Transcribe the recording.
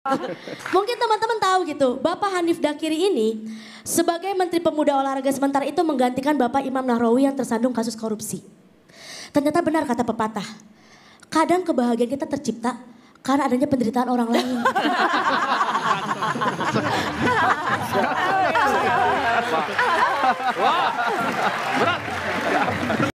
Mungkin teman-teman tahu gitu, Bapak Hanif Dakiri ini sebagai Menteri Pemuda Olahraga sementara itu menggantikan Bapak Imam Nahrawi yang tersandung kasus korupsi. Ternyata benar kata pepatah, kadang kebahagiaan kita tercipta karena adanya penderitaan orang lain. Wah, berat.